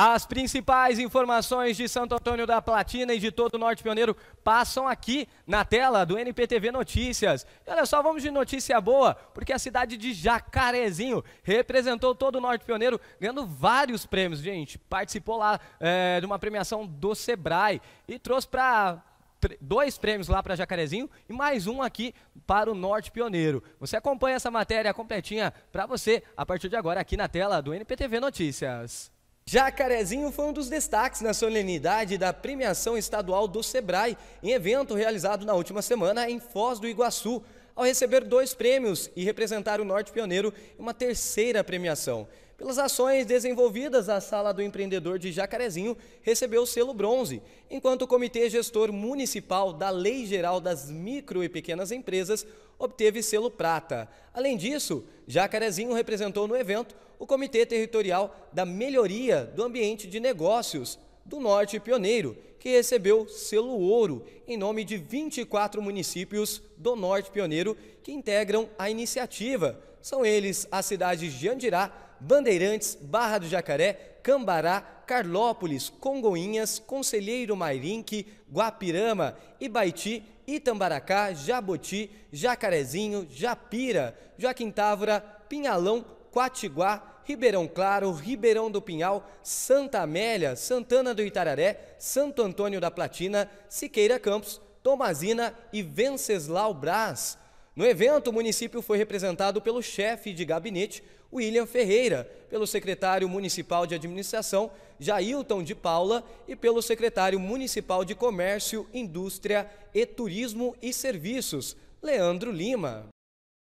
As principais informações de Santo Antônio da Platina e de todo o Norte Pioneiro passam aqui na tela do NPTV Notícias. E olha só, vamos de notícia boa, porque a cidade de Jacarezinho representou todo o Norte Pioneiro, ganhando vários prêmios, gente. Participou lá é, de uma premiação do Sebrae e trouxe para dois prêmios lá para Jacarezinho e mais um aqui para o Norte Pioneiro. Você acompanha essa matéria completinha para você a partir de agora aqui na tela do NPTV Notícias. Jacarezinho foi um dos destaques na solenidade da premiação estadual do Sebrae, em evento realizado na última semana em Foz do Iguaçu, ao receber dois prêmios e representar o Norte Pioneiro em uma terceira premiação. Pelas ações desenvolvidas, a Sala do Empreendedor de Jacarezinho recebeu o selo bronze, enquanto o Comitê Gestor Municipal da Lei Geral das Micro e Pequenas Empresas obteve selo prata. Além disso, Jacarezinho representou no evento o Comitê Territorial da Melhoria do Ambiente de Negócios do Norte Pioneiro, que recebeu selo ouro em nome de 24 municípios do Norte Pioneiro que integram a iniciativa. São eles as cidades de Andirá, Bandeirantes, Barra do Jacaré, Cambará, Carlópolis, Congoinhas, Conselheiro Mairinque, Guapirama, Ibaiti, Itambaracá, Jaboti, Jacarezinho, Japira, Joaquim Távora, Pinhalão, Quatiguá, Ribeirão Claro, Ribeirão do Pinhal, Santa Amélia, Santana do Itararé, Santo Antônio da Platina, Siqueira Campos, Tomazina e Venceslau Brás. No evento, o município foi representado pelo chefe de gabinete, William Ferreira, pelo secretário municipal de administração, Jailton de Paula, e pelo secretário municipal de Comércio, Indústria e Turismo e Serviços, Leandro Lima.